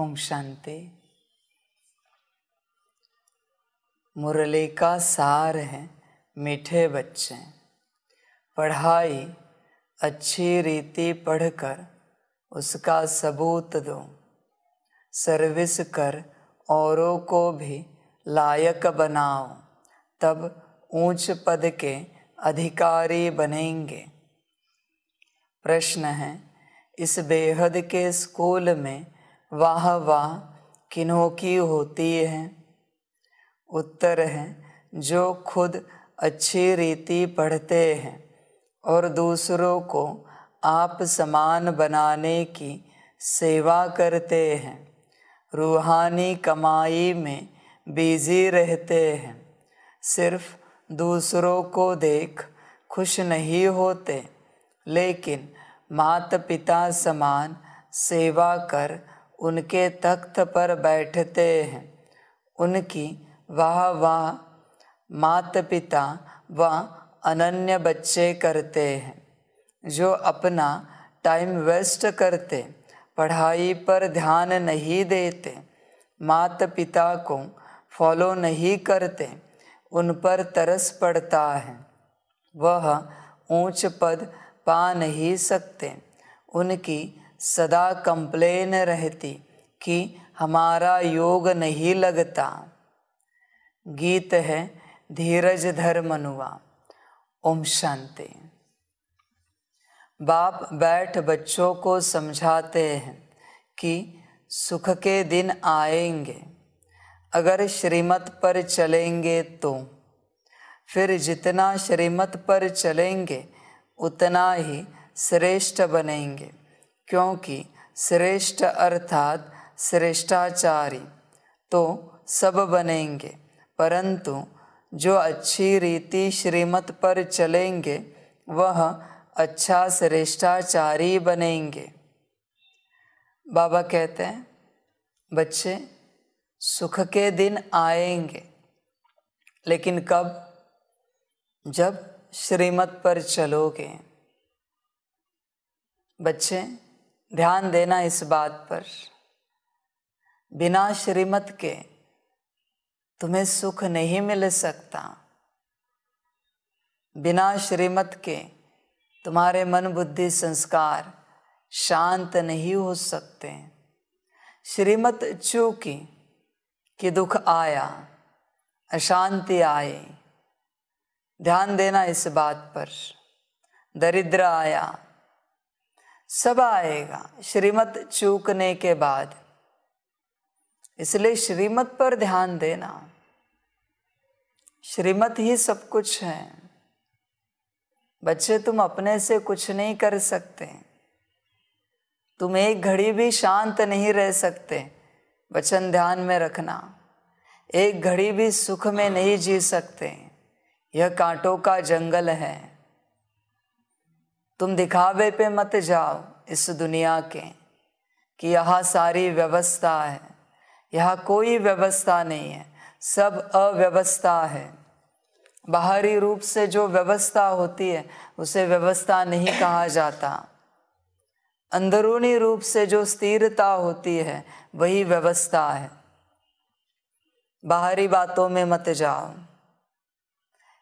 ओम शांति मुरली का सार है मीठे बच्चे पढ़ाई अच्छी रीति पढ़कर उसका सबूत दो सर्विस कर औरों को भी लायक बनाओ तब ऊंच पद के अधिकारी बनेंगे प्रश्न है इस बेहद के स्कूल में वाह वाह किन्हों की होती है उत्तर है जो खुद अच्छी रीति पढ़ते हैं और दूसरों को आप समान बनाने की सेवा करते हैं रूहानी कमाई में बिजी रहते हैं सिर्फ दूसरों को देख खुश नहीं होते लेकिन माता पिता समान सेवा कर उनके तख्त पर बैठते हैं उनकी वाह वाह माता पिता व अनन्य बच्चे करते हैं जो अपना टाइम वेस्ट करते पढ़ाई पर ध्यान नहीं देते माता पिता को फॉलो नहीं करते उन पर तरस पड़ता है वह ऊंच पद पा नहीं सकते उनकी सदा कंप्लेन रहती कि हमारा योग नहीं लगता गीत है धीरज धर्मनुआ ओम शांति बाप बैठ बच्चों को समझाते हैं कि सुख के दिन आएंगे अगर श्रीमत पर चलेंगे तो फिर जितना श्रीमत पर चलेंगे उतना ही श्रेष्ठ बनेंगे क्योंकि श्रेष्ठ अर्थात श्रेष्ठाचारी तो सब बनेंगे परंतु जो अच्छी रीति श्रीमत पर चलेंगे वह अच्छा श्रेष्ठाचारी बनेंगे बाबा कहते हैं बच्चे सुख के दिन आएंगे लेकिन कब जब श्रीमत पर चलोगे बच्चे ध्यान देना इस बात पर बिना श्रीमत के तुम्हें सुख नहीं मिल सकता बिना श्रीमत के तुम्हारे मन बुद्धि संस्कार शांत नहीं हो सकते श्रीमत चूकी कि दुख आया अशांति आई ध्यान देना इस बात पर दरिद्र आया सब आएगा श्रीमत चूकने के बाद इसलिए श्रीमत पर ध्यान देना श्रीमत ही सब कुछ है बच्चे तुम अपने से कुछ नहीं कर सकते तुम एक घड़ी भी शांत नहीं रह सकते वचन ध्यान में रखना एक घड़ी भी सुख में नहीं जी सकते यह कांटों का जंगल है तुम दिखावे पे मत जाओ इस दुनिया के कि यह सारी व्यवस्था है यह कोई व्यवस्था नहीं है सब अव्यवस्था है बाहरी रूप से जो व्यवस्था होती है उसे व्यवस्था नहीं कहा जाता अंदरूनी रूप से जो स्थिरता होती है वही व्यवस्था है बाहरी बातों में मत जाओ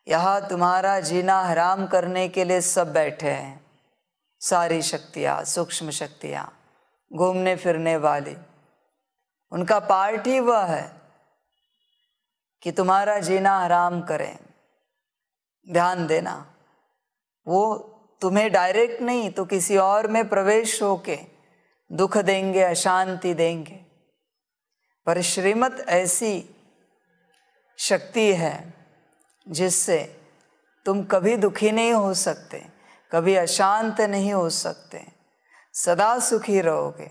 यहाँ तुम्हारा जीना हराम करने के लिए सब बैठे हैं सारी शक्तियाँ सूक्ष्म शक्तियाँ घूमने फिरने वाली उनका पार्ट ही वह है कि तुम्हारा जीना आराम करें ध्यान देना वो तुम्हें डायरेक्ट नहीं तो किसी और में प्रवेश होके दुख देंगे अशांति देंगे पर श्रीमत ऐसी शक्ति है जिससे तुम कभी दुखी नहीं हो सकते कभी अशांत नहीं हो सकते सदा सुखी रहोगे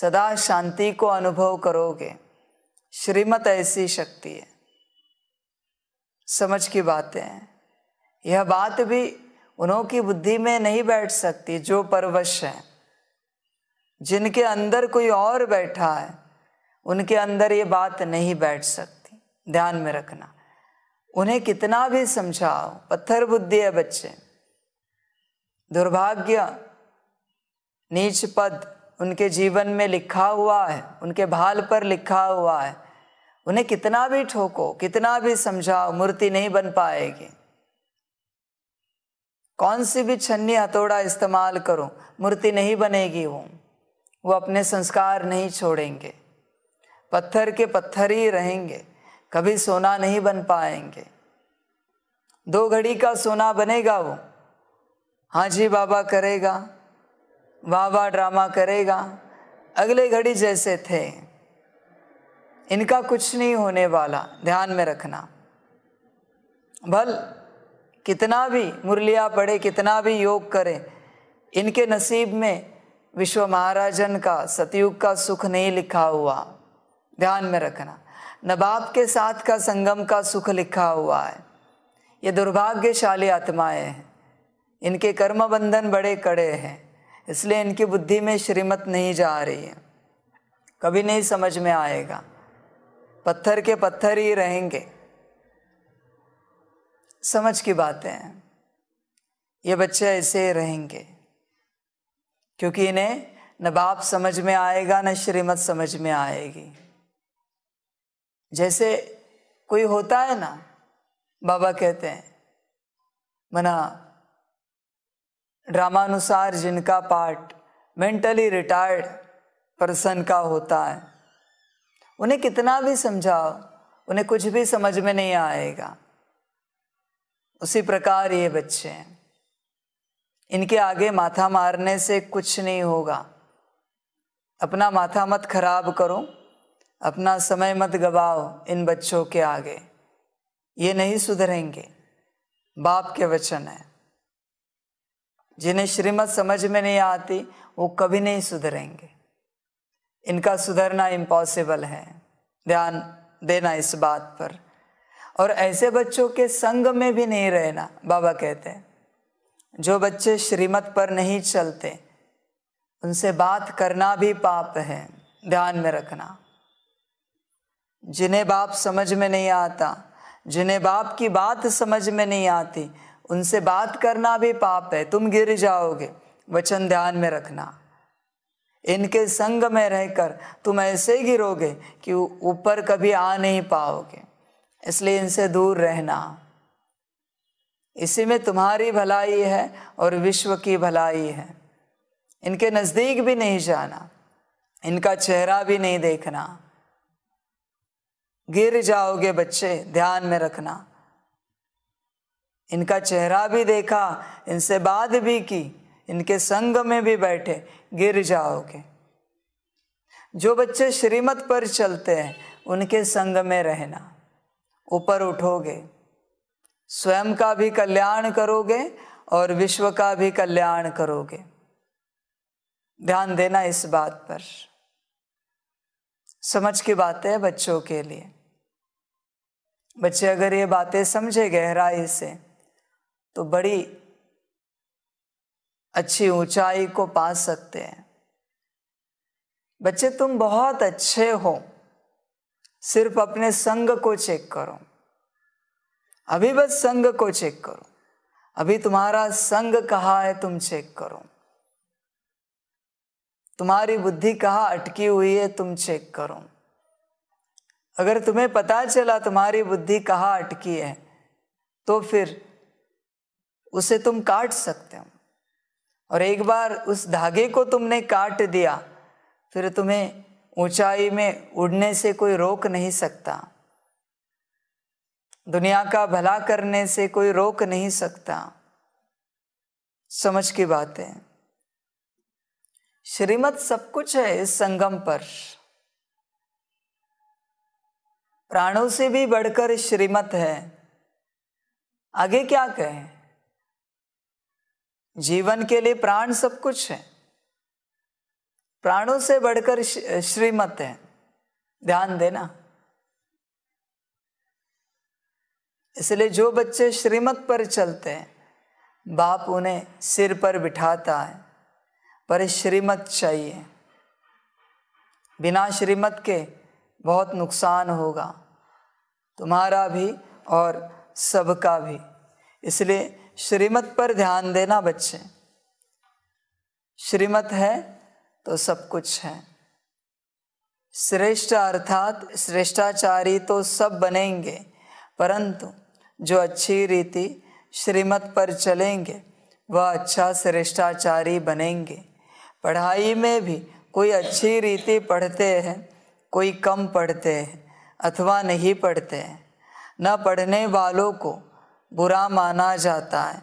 सदा शांति को अनुभव करोगे श्रीमत ऐसी शक्ति है समझ की बातें हैं यह बात भी उन्हों की बुद्धि में नहीं बैठ सकती जो परवश है जिनके अंदर कोई और बैठा है उनके अंदर ये बात नहीं बैठ सकती ध्यान में रखना उन्हें कितना भी समझाओ पत्थर बुद्धि है बच्चे दुर्भाग्य नीच पद उनके जीवन में लिखा हुआ है उनके भाल पर लिखा हुआ है उन्हें कितना भी ठोको कितना भी समझाओ मूर्ति नहीं बन पाएगी कौन सी भी छन्नी हथौड़ा इस्तेमाल करो मूर्ति नहीं बनेगी वो वो अपने संस्कार नहीं छोड़ेंगे पत्थर के पत्थर ही रहेंगे कभी सोना नहीं बन पाएंगे दो घड़ी का सोना बनेगा वो हाँ जी बाबा करेगा बाबा ड्रामा करेगा अगले घड़ी जैसे थे इनका कुछ नहीं होने वाला ध्यान में रखना भल कितना भी मुरलिया पढ़े कितना भी योग करे इनके नसीब में विश्व महाराजन का सतयुग का सुख नहीं लिखा हुआ ध्यान में रखना नबाब के साथ का संगम का सुख लिखा हुआ है ये दुर्भाग्यशाली आत्माएं हैं इनके कर्म बंधन बड़े कड़े हैं इसलिए इनकी बुद्धि में श्रीमत नहीं जा रही है कभी नहीं समझ में आएगा पत्थर के पत्थर ही रहेंगे समझ की बातें हैं ये बच्चे ऐसे ही रहेंगे क्योंकि इन्हें न बाप समझ में आएगा न श्रीमत समझ में आएगी जैसे कोई होता है ना बाबा कहते हैं मना ड्रामानुसार जिनका पार्ट मेंटली रिटायर्ड पर्सन का होता है उन्हें कितना भी समझाओ उन्हें कुछ भी समझ में नहीं आएगा उसी प्रकार ये बच्चे हैं इनके आगे माथा मारने से कुछ नहीं होगा अपना माथा मत खराब करो अपना समय मत गवाओ इन बच्चों के आगे ये नहीं सुधरेंगे बाप के वचन है जिन्हें श्रीमत समझ में नहीं आती वो कभी नहीं सुधरेंगे इनका सुधरना इम्पॉसिबल है ध्यान देना इस बात पर और ऐसे बच्चों के संग में भी नहीं रहना बाबा कहते हैं जो बच्चे श्रीमत पर नहीं चलते उनसे बात करना भी पाप है ध्यान में रखना जिन्हें बाप समझ में नहीं आता जिन्हें बाप की बात समझ में नहीं आती उनसे बात करना भी पाप है तुम गिर जाओगे वचन ध्यान में रखना इनके संग में रहकर तुम ऐसे गिरोगे कि ऊपर कभी आ नहीं पाओगे इसलिए इनसे दूर रहना इसी में तुम्हारी भलाई है और विश्व की भलाई है इनके नज़दीक भी नहीं जाना इनका चेहरा भी नहीं देखना गिर जाओगे बच्चे ध्यान में रखना इनका चेहरा भी देखा इनसे बात भी की इनके संग में भी बैठे गिर जाओगे जो बच्चे श्रीमत पर चलते हैं उनके संग में रहना ऊपर उठोगे स्वयं का भी कल्याण करोगे और विश्व का भी कल्याण करोगे ध्यान देना इस बात पर समझ की बात है बच्चों के लिए बच्चे अगर ये बातें समझे गहराई से तो बड़ी अच्छी ऊंचाई को पा सकते हैं बच्चे तुम बहुत अच्छे हो सिर्फ अपने संग को चेक करो अभी बस संग को चेक करो अभी तुम्हारा संग कहा है तुम चेक करो तुम्हारी बुद्धि कहाँ अटकी हुई है तुम चेक करो अगर तुम्हें पता चला तुम्हारी बुद्धि कहाँ अटकी है तो फिर उसे तुम काट सकते हो और एक बार उस धागे को तुमने काट दिया फिर तुम्हें ऊंचाई में उड़ने से कोई रोक नहीं सकता दुनिया का भला करने से कोई रोक नहीं सकता समझ की बात है श्रीमत सब कुछ है इस संगम पर प्राणों से भी बढ़कर श्रीमत है आगे क्या कहें जीवन के लिए प्राण सब कुछ है प्राणों से बढ़कर श्रीमत है ध्यान देना इसलिए जो बच्चे श्रीमत पर चलते हैं बाप उन्हें सिर पर बिठाता है पर श्रीमत चाहिए बिना श्रीमत के बहुत नुकसान होगा तुम्हारा भी और सबका भी इसलिए श्रीमत पर ध्यान देना बच्चे श्रीमत है तो सब कुछ है श्रेष्ठ अर्थात श्रेष्ठाचारी तो सब बनेंगे परंतु जो अच्छी रीति श्रीमत पर चलेंगे वह अच्छा श्रेष्ठाचारी बनेंगे पढ़ाई में भी कोई अच्छी रीति पढ़ते हैं कोई कम पढ़ते हैं अथवा नहीं पढ़ते हैं न पढ़ने वालों को बुरा माना जाता है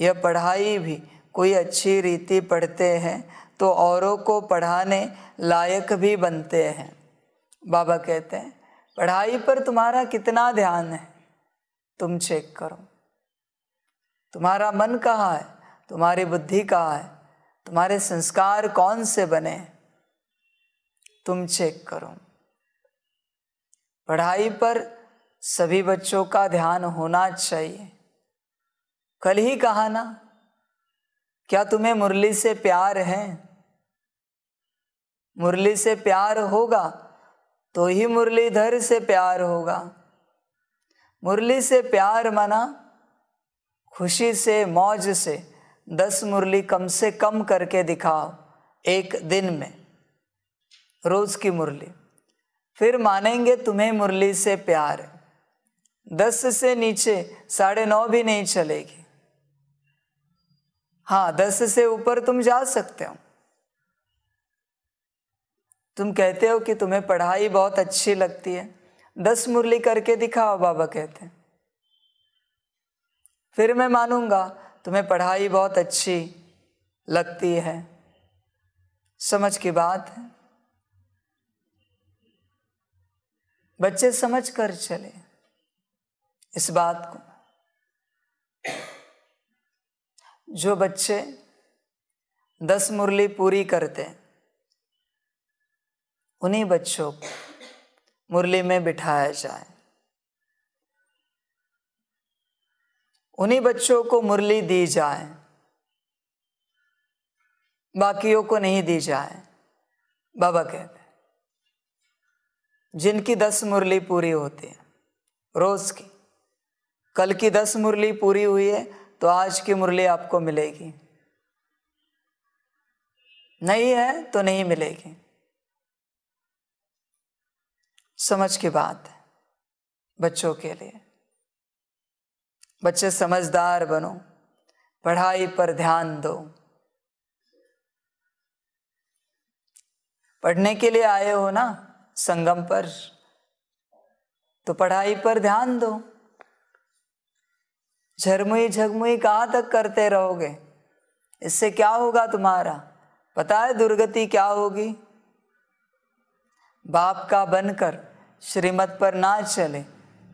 यह पढ़ाई भी कोई अच्छी रीति पढ़ते हैं तो औरों को पढ़ाने लायक भी बनते हैं बाबा कहते हैं पढ़ाई पर तुम्हारा कितना ध्यान है तुम चेक करो तुम्हारा मन कहाँ है तुम्हारी बुद्धि कहाँ है तुम्हारे संस्कार कौन से बने तुम चेक करो पढ़ाई पर सभी बच्चों का ध्यान होना चाहिए कल ही कहा ना क्या तुम्हें मुरली से प्यार है मुरली से प्यार होगा तो ही मुरलीधर से प्यार होगा मुरली से प्यार मना खुशी से मौज से दस मुरली कम से कम करके दिखाओ एक दिन में रोज़ की मुरली फिर मानेंगे तुम्हें मुरली से प्यार है दस से नीचे साढ़े नौ भी नहीं चलेगी हाँ दस से ऊपर तुम जा सकते हो तुम कहते हो कि तुम्हें पढ़ाई बहुत अच्छी लगती है दस मुरली करके दिखाओ बाबा कहते हैं फिर मैं मानूंगा तुम्हें पढ़ाई बहुत अच्छी लगती है समझ की बात है बच्चे समझ कर चले इस बात को जो बच्चे दस मुरली पूरी करते उन्हीं बच्चों को मुरली में बिठाया जाए उन्हीं बच्चों को मुरली दी जाए बाकियों को नहीं दी जाए बाबा कहते जिनकी दस मुरली पूरी होती है रोज की कल की दस मुरली पूरी हुई है तो आज की मुरली आपको मिलेगी नहीं है तो नहीं मिलेगी समझ की बात है बच्चों के लिए बच्चे समझदार बनो पढ़ाई पर ध्यान दो पढ़ने के लिए आए हो ना संगम पर तो पढ़ाई पर ध्यान दो झरमुई झगमुई कहाँ तक करते रहोगे इससे क्या होगा तुम्हारा पता है दुर्गति क्या होगी बाप का बनकर श्रीमत पर ना चले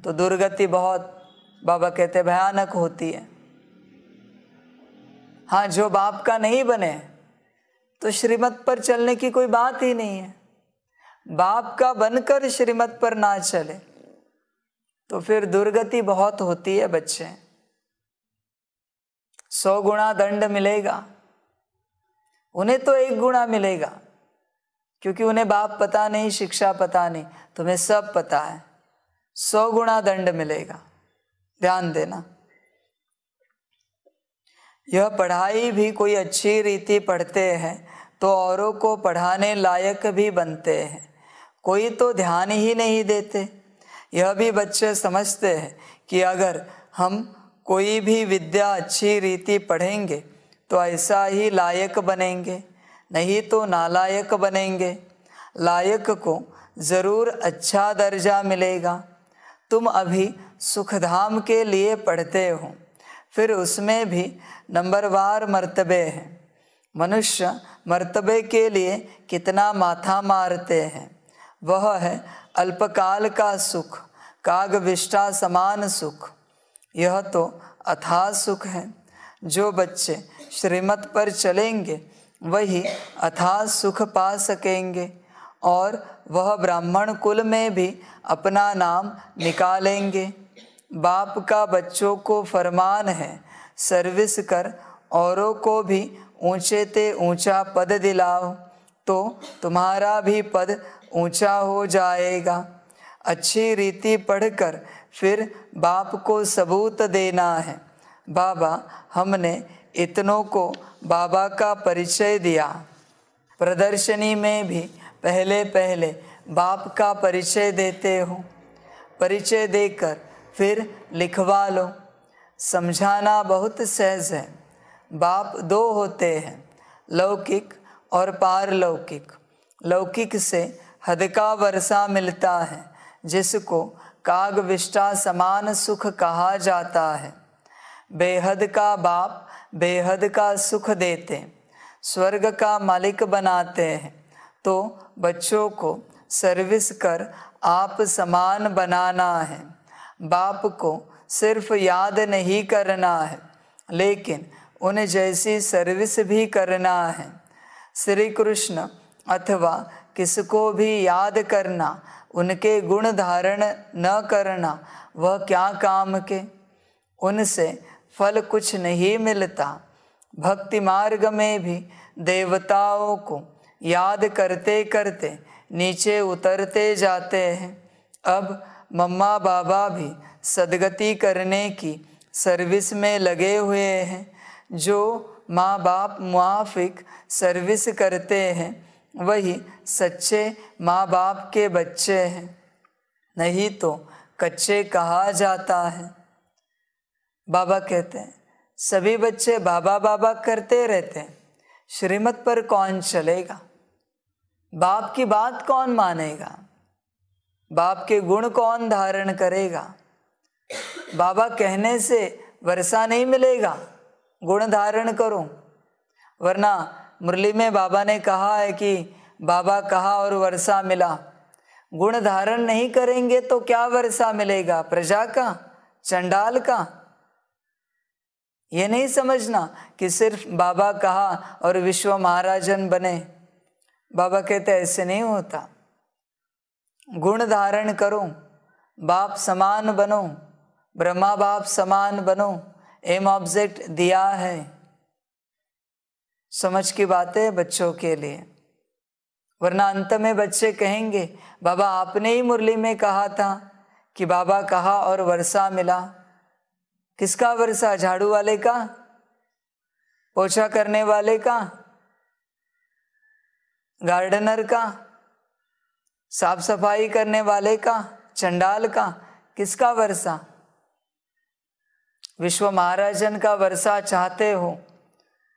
तो दुर्गति बहुत बाबा कहते भयानक होती है हाँ जो बाप का नहीं बने तो श्रीमत पर चलने की कोई बात ही नहीं है बाप का बनकर श्रीमत पर ना चले तो फिर दुर्गति बहुत होती है बच्चे सौ गुणा दंड मिलेगा उन्हें तो एक गुणा मिलेगा क्योंकि उन्हें बाप पता नहीं शिक्षा पता नहीं तुम्हें सब पता है सौ गुणा दंड मिलेगा ध्यान देना यह पढ़ाई भी कोई अच्छी रीति पढ़ते हैं तो औरों को पढ़ाने लायक भी बनते हैं कोई तो ध्यान ही नहीं देते यह भी बच्चे समझते हैं कि अगर हम कोई भी विद्या अच्छी रीति पढ़ेंगे तो ऐसा ही लायक बनेंगे नहीं तो नालायक बनेंगे लायक को ज़रूर अच्छा दर्जा मिलेगा तुम अभी सुखधाम के लिए पढ़ते हो फिर उसमें भी नंबरवार मर्तबे हैं मनुष्य मर्तबे के लिए कितना माथा मारते हैं वह है अल्पकाल का सुख विष्टा समान सुख यह तो अथाह सुख है जो बच्चे श्रीमत पर चलेंगे वही अथा सुख पा सकेंगे और वह ब्राह्मण कुल में भी अपना नाम निकालेंगे बाप का बच्चों को फरमान है सर्विस कर औरों को भी ऊंचे ते ऊंचा पद दिलाओ तो तुम्हारा भी पद ऊंचा हो जाएगा अच्छी रीति पढ़कर फिर बाप को सबूत देना है बाबा हमने इतनों को बाबा का परिचय दिया प्रदर्शनी में भी पहले पहले बाप का परिचय देते हो परिचय देकर फिर लिखवा लो समझाना बहुत सहज है बाप दो होते हैं लौकिक और पारलौकिक लौकिक से हद का वर्षा मिलता है जिसको कागविष्टा समान सुख कहा जाता है बेहद का बाप बेहद का सुख देते स्वर्ग का मालिक बनाते हैं तो बच्चों को सर्विस कर आप समान बनाना है बाप को सिर्फ याद नहीं करना है लेकिन उन जैसी सर्विस भी करना है श्री कृष्ण अथवा किसको भी याद करना उनके गुण धारण न करना वह क्या काम के उनसे फल कुछ नहीं मिलता भक्ति मार्ग में भी देवताओं को याद करते करते नीचे उतरते जाते हैं अब मम्मा बाबा भी सदगति करने की सर्विस में लगे हुए हैं जो माँ बाप मुआफिक सर्विस करते हैं वही सच्चे माँ बाप के बच्चे हैं नहीं तो कच्चे कहा जाता है बाबा कहते हैं सभी बच्चे बाबा बाबा करते रहते हैं श्रीमत पर कौन चलेगा बाप की बात कौन मानेगा बाप के गुण कौन धारण करेगा बाबा कहने से वर्षा नहीं मिलेगा गुण धारण करो वरना मुरली में बाबा ने कहा है कि बाबा कहा और वर्षा मिला गुण धारण नहीं करेंगे तो क्या वर्षा मिलेगा प्रजा का चंडाल का ये नहीं समझना कि सिर्फ बाबा कहा और विश्व महाराजन बने बाबा कहते ऐसे नहीं होता गुण धारण करो बाप समान बनो ब्रह्मा बाप समान बनो एम ऑब्जेक्ट दिया है समझ की बात है बच्चों के लिए वरना अंत में बच्चे कहेंगे बाबा आपने ही मुरली में कहा था कि बाबा कहा और वर्षा मिला किसका वर्षा झाड़ू वाले का पोछा करने वाले का गार्डनर का साफ सफाई करने वाले का चंडाल का किसका वर्षा विश्व महाराजन का वर्षा चाहते हो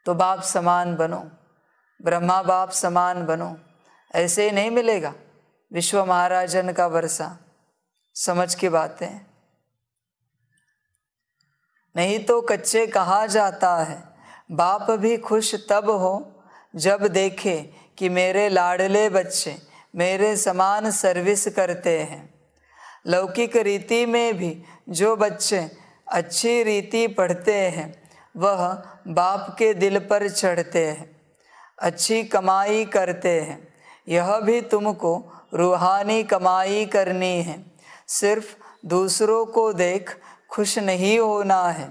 तो बाप समान बनो ब्रह्मा बाप समान बनो ऐसे ही नहीं मिलेगा विश्व महाराजन का वर्षा समझ की बातें नहीं तो कच्चे कहा जाता है बाप भी खुश तब हो जब देखे कि मेरे लाडले बच्चे मेरे समान सर्विस करते हैं लौकिक रीति में भी जो बच्चे अच्छी रीति पढ़ते हैं वह बाप के दिल पर चढ़ते हैं अच्छी कमाई करते हैं यह भी तुमको रूहानी कमाई करनी है सिर्फ दूसरों को देख खुश नहीं होना है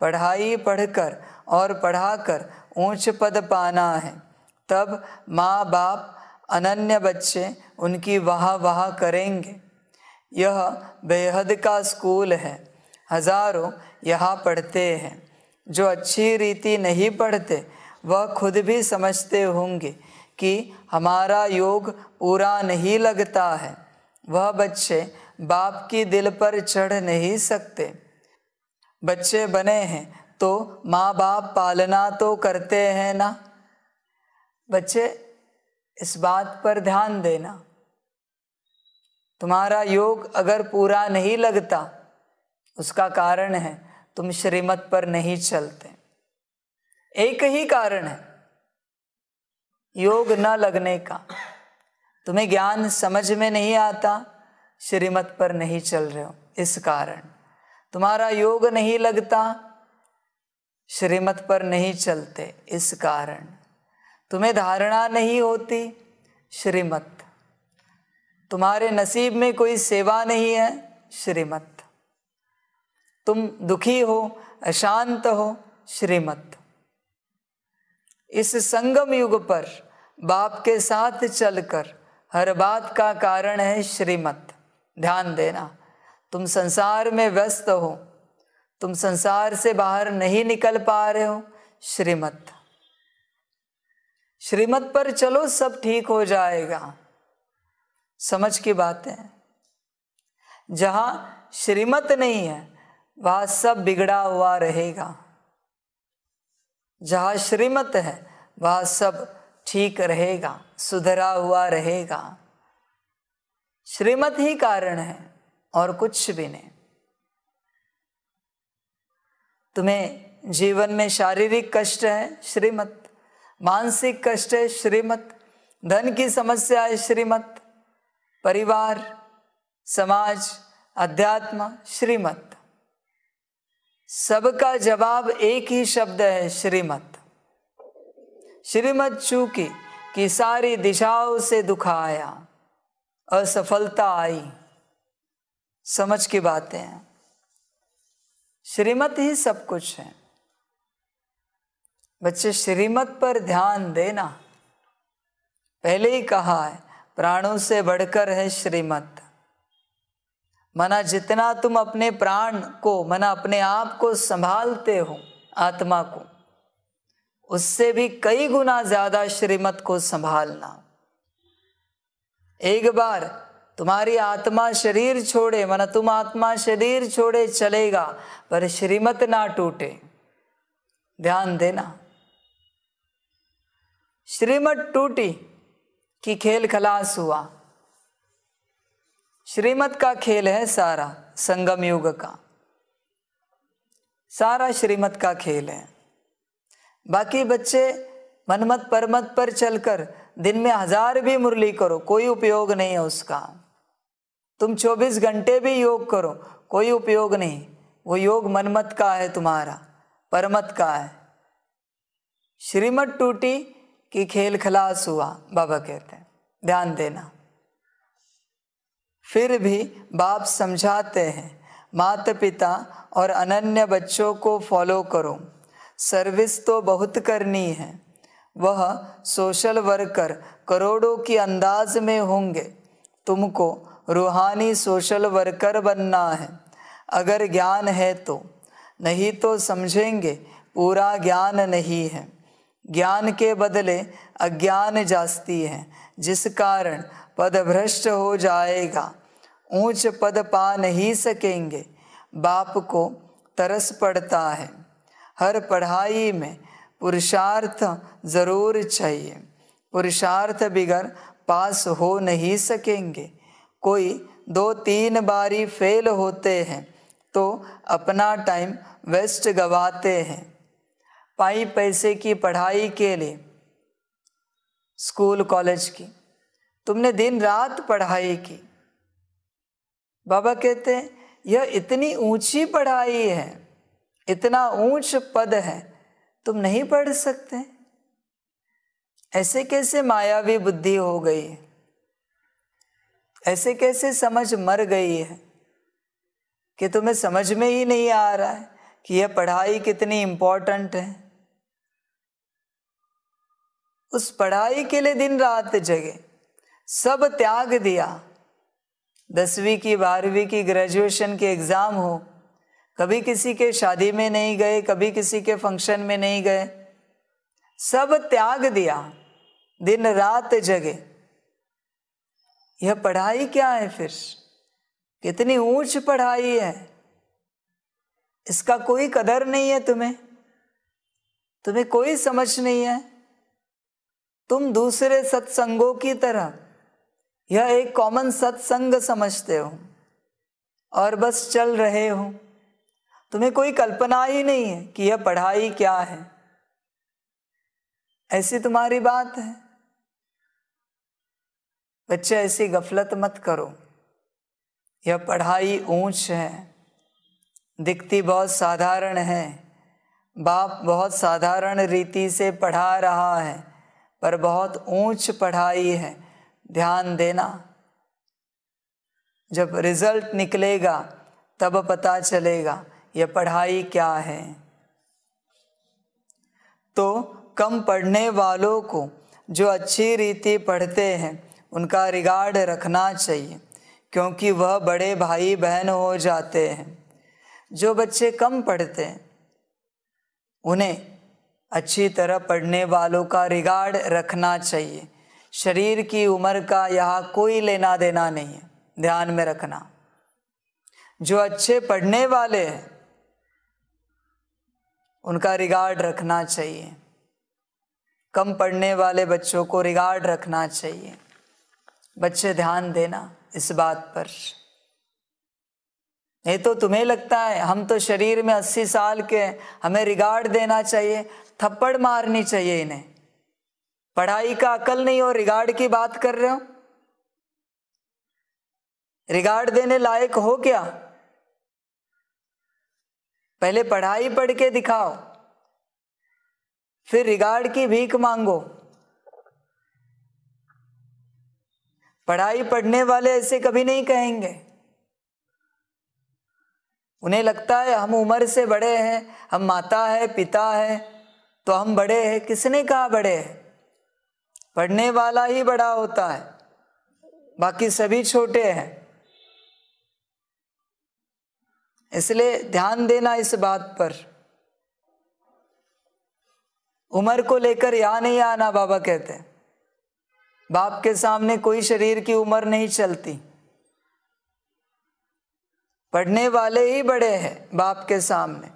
पढ़ाई पढ़कर और पढ़ाकर ऊंच पद पाना है तब माँ बाप अनन्य बच्चे उनकी वाह वाह करेंगे यह बेहद का स्कूल है हजारों यहाँ पढ़ते हैं जो अच्छी रीति नहीं पढ़ते वह खुद भी समझते होंगे कि हमारा योग पूरा नहीं लगता है वह बच्चे बाप की दिल पर चढ़ नहीं सकते बच्चे बने हैं तो माँ बाप पालना तो करते हैं ना बच्चे इस बात पर ध्यान देना तुम्हारा योग अगर पूरा नहीं लगता उसका कारण है तुम श्रीमत पर नहीं चलते एक ही कारण है योग न लगने का तुम्हें ज्ञान समझ में नहीं आता श्रीमत पर नहीं चल रहे हो इस कारण तुम्हारा योग नहीं लगता श्रीमत पर नहीं चलते इस कारण तुम्हें धारणा नहीं होती श्रीमत तुम्हारे नसीब में कोई सेवा नहीं है श्रीमत तुम दुखी हो अशांत हो श्रीमत इस संगम युग पर बाप के साथ चलकर हर बात का कारण है श्रीमत ध्यान देना तुम संसार में व्यस्त हो तुम संसार से बाहर नहीं निकल पा रहे हो श्रीमत श्रीमत पर चलो सब ठीक हो जाएगा समझ की बात है जहां श्रीमत नहीं है वह सब बिगड़ा हुआ रहेगा जहाँ श्रीमत है वह सब ठीक रहेगा सुधरा हुआ रहेगा श्रीमत ही कारण है और कुछ भी नहीं तुम्हें जीवन में शारीरिक कष्ट है श्रीमत मानसिक कष्ट है श्रीमत धन की समस्या है श्रीमत परिवार समाज अध्यात्म श्रीमत सबका जवाब एक ही शब्द है श्रीमत श्रीमत चूकी कि सारी दिशाओं से दुख आया असफलता आई समझ की बातें हैं श्रीमत ही सब कुछ है बच्चे श्रीमत पर ध्यान देना पहले ही कहा है प्राणों से बढ़कर है श्रीमत मना जितना तुम अपने प्राण को मना अपने आप को संभालते हो आत्मा को उससे भी कई गुना ज्यादा श्रीमत को संभालना एक बार तुम्हारी आत्मा शरीर छोड़े माना तुम आत्मा शरीर छोड़े चलेगा पर श्रीमत ना टूटे ध्यान देना श्रीमत टूटी कि खेल खलास हुआ श्रीमत का खेल है सारा संगम युग का सारा श्रीमत का खेल है बाकी बच्चे मनमत परमत पर चलकर दिन में हजार भी मुरली करो कोई उपयोग नहीं है उसका तुम 24 घंटे भी योग करो कोई उपयोग नहीं वो योग मनमत का है तुम्हारा परमत का है श्रीमत टूटी कि खेल खलास हुआ बाबा कहते हैं ध्यान देना फिर भी बाप समझाते हैं माता पिता और अनन्य बच्चों को फॉलो करो सर्विस तो बहुत करनी है वह सोशल वर्कर करोड़ों के अंदाज में होंगे तुमको रूहानी सोशल वर्कर बनना है अगर ज्ञान है तो नहीं तो समझेंगे पूरा ज्ञान नहीं है ज्ञान के बदले अज्ञान जास्ती है जिस कारण पद भ्रष्ट हो जाएगा ऊंच पद पा नहीं सकेंगे बाप को तरस पड़ता है हर पढ़ाई में पुरुषार्थ ज़रूर चाहिए पुरुषार्थ बिगर पास हो नहीं सकेंगे कोई दो तीन बारी फेल होते हैं तो अपना टाइम वेस्ट गवाते हैं पाई पैसे की पढ़ाई के लिए स्कूल कॉलेज की तुमने दिन रात पढ़ाई की बाबा कहते हैं यह इतनी ऊंची पढ़ाई है इतना ऊंच पद है तुम नहीं पढ़ सकते ऐसे कैसे मायावी बुद्धि हो गई ऐसे कैसे समझ मर गई है कि तुम्हें समझ में ही नहीं आ रहा है कि यह पढ़ाई कितनी इंपॉर्टेंट है उस पढ़ाई के लिए दिन रात जगे सब त्याग दिया दसवीं की बारहवीं की ग्रेजुएशन के एग्ज़ाम हो कभी किसी के शादी में नहीं गए कभी किसी के फंक्शन में नहीं गए सब त्याग दिया दिन रात जगे यह पढ़ाई क्या है फिर कितनी ऊंच पढ़ाई है इसका कोई कदर नहीं है तुम्हें तुम्हें कोई समझ नहीं है तुम दूसरे सत्संगों की तरह यह एक कॉमन सत्संग समझते हो और बस चल रहे हो तुम्हें कोई कल्पना ही नहीं है कि यह पढ़ाई क्या है ऐसी तुम्हारी बात है बच्चे ऐसी गफलत मत करो यह पढ़ाई ऊंच है दिखती बहुत साधारण है बाप बहुत साधारण रीति से पढ़ा रहा है पर बहुत ऊंच पढ़ाई है ध्यान देना जब रिजल्ट निकलेगा तब पता चलेगा यह पढ़ाई क्या है तो कम पढ़ने वालों को जो अच्छी रीति पढ़ते हैं उनका रिगार्ड रखना चाहिए क्योंकि वह बड़े भाई बहन हो जाते हैं जो बच्चे कम पढ़ते हैं उन्हें अच्छी तरह पढ़ने वालों का रिगार्ड रखना चाहिए शरीर की उम्र का यहाँ कोई लेना देना नहीं है ध्यान में रखना जो अच्छे पढ़ने वाले हैं उनका रिगार्ड रखना चाहिए कम पढ़ने वाले बच्चों को रिगार्ड रखना चाहिए बच्चे ध्यान देना इस बात पर ये तो तुम्हें लगता है हम तो शरीर में अस्सी साल के हमें रिगार्ड देना चाहिए थप्पड़ मारनी चाहिए इन्हें पढ़ाई का अकल नहीं हो रिगार्ड की बात कर रहे हो रिगार्ड देने लायक हो क्या पहले पढ़ाई पढ़ के दिखाओ फिर रिगार्ड की भीख मांगो पढ़ाई पढ़ने वाले ऐसे कभी नहीं कहेंगे उन्हें लगता है हम उम्र से बड़े हैं हम माता है पिता है तो हम बड़े हैं किसने कहा बड़े हैं पढ़ने वाला ही बड़ा होता है बाकी सभी छोटे हैं इसलिए ध्यान देना इस बात पर उम्र को लेकर या नहीं आना बाबा कहते हैं बाप के सामने कोई शरीर की उम्र नहीं चलती पढ़ने वाले ही बड़े हैं बाप के सामने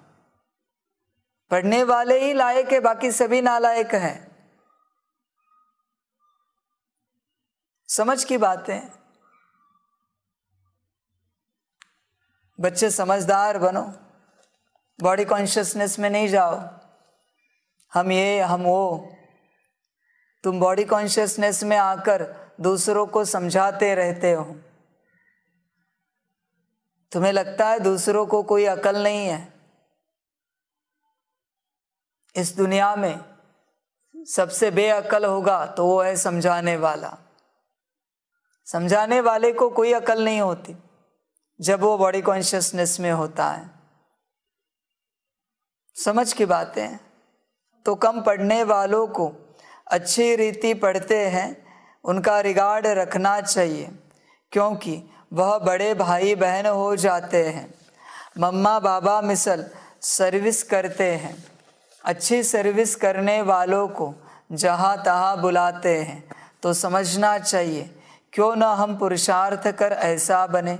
पढ़ने वाले ही लायक है बाकी सभी नालायक हैं समझ की बातें बच्चे समझदार बनो बॉडी कॉन्शियसनेस में नहीं जाओ हम ये हम वो तुम बॉडी कॉन्शियसनेस में आकर दूसरों को समझाते रहते हो तुम्हें लगता है दूसरों को कोई अकल नहीं है इस दुनिया में सबसे बेअकल होगा तो वो है समझाने वाला समझाने वाले को कोई अकल नहीं होती जब वो बॉडी कॉन्शियसनेस में होता है समझ की बातें तो कम पढ़ने वालों को अच्छी रीति पढ़ते हैं उनका रिगार्ड रखना चाहिए क्योंकि वह बड़े भाई बहन हो जाते हैं मम्मा बाबा मिसल सर्विस करते हैं अच्छी सर्विस करने वालों को जहाँ तहाँ बुलाते हैं तो समझना चाहिए क्यों ना हम पुरुषार्थ कर ऐसा बने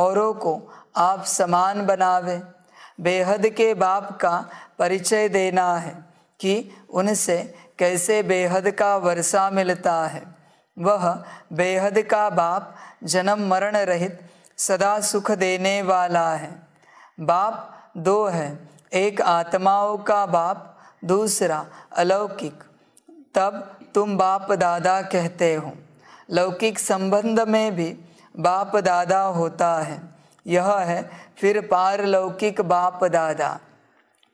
औरों को आप समान बनावे बेहद के बाप का परिचय देना है कि उनसे कैसे बेहद का वर्षा मिलता है वह बेहद का बाप जन्म मरण रहित सदा सुख देने वाला है बाप दो है एक आत्माओं का बाप दूसरा अलौकिक तब तुम बाप दादा कहते हो लौकिक संबंध में भी बाप दादा होता है यह है फिर पारलौकिक बाप दादा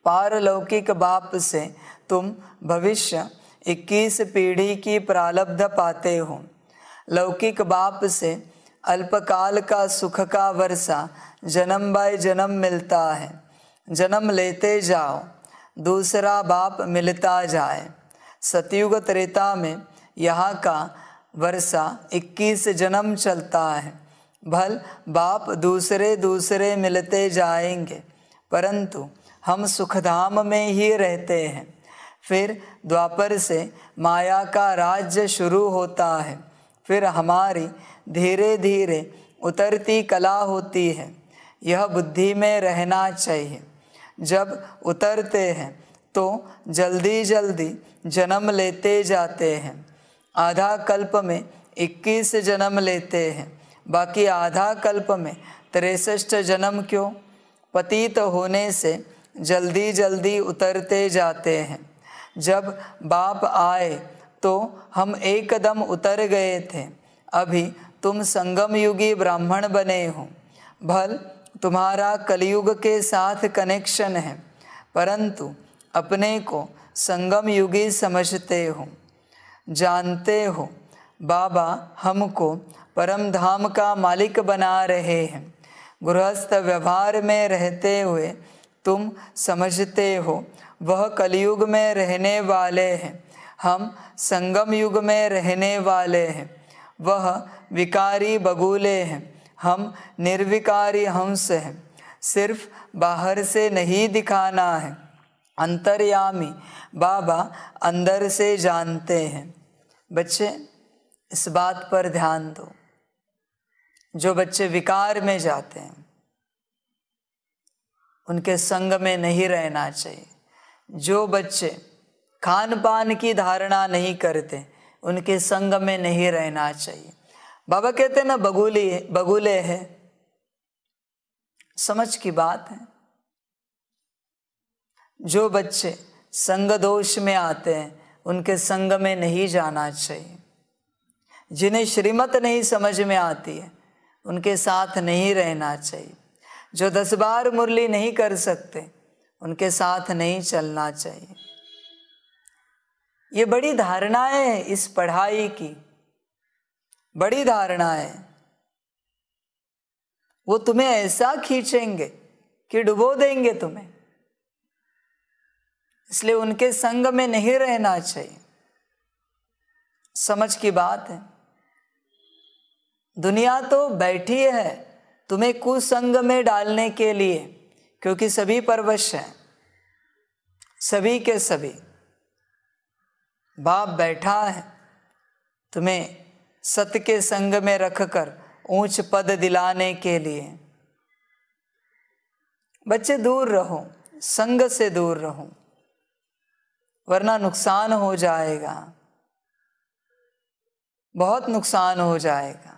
पारलौकिक बाप से तुम भविष्य 21 पीढ़ी की प्रालब्ध पाते हो लौकिक बाप से अल्पकाल का सुख का वर्षा जन्म बाय जन्म मिलता है जन्म लेते जाओ दूसरा बाप मिलता जाए सतयुग त्रेता में यहाँ का वर्षा 21 जन्म चलता है भल बाप दूसरे दूसरे मिलते जाएंगे परंतु हम सुखधाम में ही रहते हैं फिर द्वापर से माया का राज्य शुरू होता है फिर हमारी धीरे धीरे उतरती कला होती है यह बुद्धि में रहना चाहिए जब उतरते हैं तो जल्दी जल्दी जन्म लेते जाते हैं आधा कल्प में इक्कीस जन्म लेते हैं बाकी आधा कल्प में तिरसठ जन्म क्यों पतित होने से जल्दी जल्दी उतरते जाते हैं जब बाप आए तो हम एकदम उतर गए थे अभी तुम संगम युगी ब्राह्मण बने हो भल तुम्हारा कलयुग के साथ कनेक्शन है परंतु अपने को संगम युगी समझते हो जानते हो बाबा हमको परम धाम का मालिक बना रहे हैं गृहस्थ व्यवहार में रहते हुए तुम समझते हो वह कलयुग में रहने वाले हैं हम संगम युग में रहने वाले हैं वह विकारी बगुले हैं हम निर्विकारी हंस हैं सिर्फ बाहर से नहीं दिखाना है अंतर्यामी बाबा अंदर से जानते हैं बच्चे इस बात पर ध्यान दो जो बच्चे विकार में जाते हैं उनके संग में नहीं रहना चाहिए जो बच्चे खान पान की धारणा नहीं करते उनके संग में नहीं रहना चाहिए बाबा कहते ना बगुली बगुले है समझ की बात है जो बच्चे संग दोष में आते हैं उनके संग में नहीं जाना चाहिए जिन्हें श्रीमत नहीं समझ में आती है उनके साथ नहीं रहना चाहिए जो दस बार मुरली नहीं कर सकते उनके साथ नहीं चलना चाहिए ये बड़ी धारणाएं हैं इस पढ़ाई की बड़ी धारणाएं वो तुम्हें ऐसा खींचेंगे कि डुबो देंगे तुम्हें इसलिए उनके संग में नहीं रहना चाहिए समझ की बात है दुनिया तो बैठी है तुम्हें कुसंग में डालने के लिए क्योंकि सभी परवश हैं सभी के सभी बाप बैठा है तुम्हें सत के संग में रखकर ऊंच पद दिलाने के लिए बच्चे दूर रहो संग से दूर रहो वरना नुकसान हो जाएगा बहुत नुकसान हो जाएगा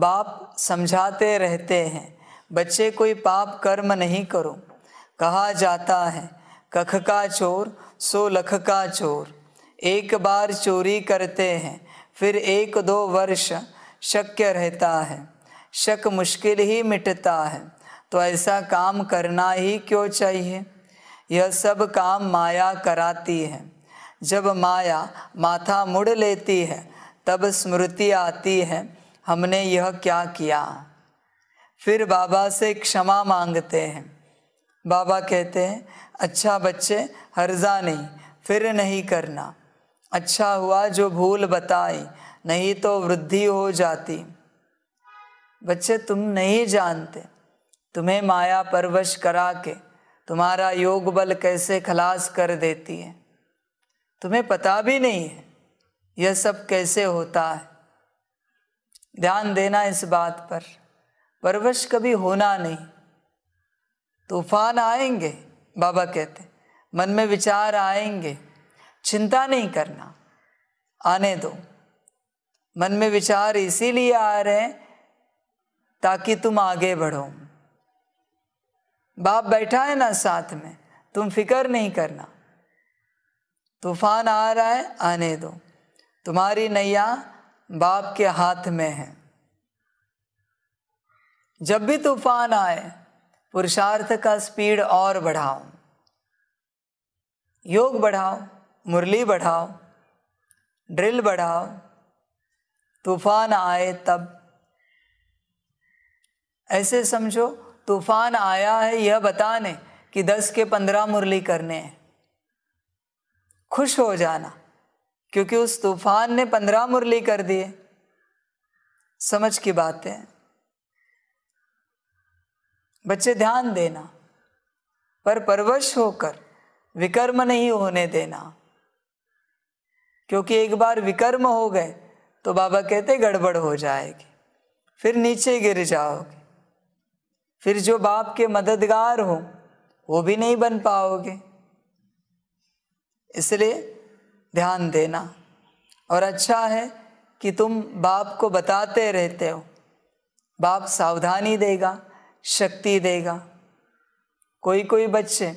बाप समझाते रहते हैं बच्चे कोई पाप कर्म नहीं करो कहा जाता है कख का चोर सो लख का चोर एक बार चोरी करते हैं फिर एक दो वर्ष शक्य रहता है शक मुश्किल ही मिटता है तो ऐसा काम करना ही क्यों चाहिए यह सब काम माया कराती है जब माया माथा मुड़ लेती है तब स्मृति आती है हमने यह क्या किया फिर बाबा से क्षमा मांगते हैं बाबा कहते हैं अच्छा बच्चे हर्जा नहीं फिर नहीं करना अच्छा हुआ जो भूल बताई नहीं तो वृद्धि हो जाती बच्चे तुम नहीं जानते तुम्हें माया परवश करा के तुम्हारा योग बल कैसे खलास कर देती है तुम्हें पता भी नहीं है यह सब कैसे होता है ध्यान देना इस बात पर परवश कभी होना नहीं तूफान आएंगे बाबा कहते मन में विचार आएंगे चिंता नहीं करना आने दो मन में विचार इसीलिए आ रहे हैं ताकि तुम आगे बढ़ो बाप बैठा है ना साथ में तुम फिक्र नहीं करना तूफान आ रहा है आने दो तुम्हारी नैया बाप के हाथ में है जब भी तूफान आए पुरुषार्थ का स्पीड और बढ़ाओ योग बढ़ाओ मुरली बढ़ाओ ड्रिल बढ़ाओ तूफान आए तब ऐसे समझो तूफान आया है यह बताने कि दस के पंद्रह मुरली करने हैं खुश हो जाना क्योंकि उस तूफान ने पंद्रह मुरली कर दिए समझ की बातें बच्चे ध्यान देना पर परवश होकर विकर्म नहीं होने देना क्योंकि एक बार विकर्म हो गए तो बाबा कहते गड़बड़ हो जाएगी फिर नीचे गिर जाओगे फिर जो बाप के मददगार हो वो भी नहीं बन पाओगे इसलिए ध्यान देना और अच्छा है कि तुम बाप को बताते रहते हो बाप सावधानी देगा शक्ति देगा कोई कोई बच्चे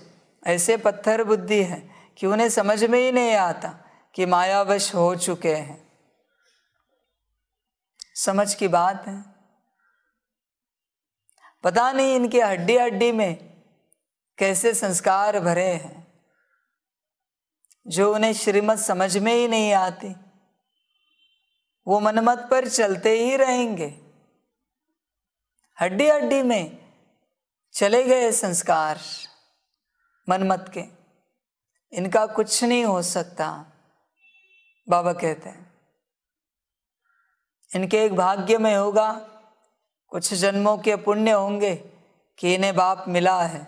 ऐसे पत्थर बुद्धि है कि उन्हें समझ में ही नहीं आता कि मायावश हो चुके हैं समझ की बात है पता नहीं इनके हड्डी हड्डी में कैसे संस्कार भरे हैं जो उन्हें श्रीमत समझ में ही नहीं आती वो मनमत पर चलते ही रहेंगे हड्डी हड्डी में चले गए संस्कार मनमत के इनका कुछ नहीं हो सकता बाबा कहते हैं इनके एक भाग्य में होगा कुछ जन्मों के पुण्य होंगे कि इन्हें बाप मिला है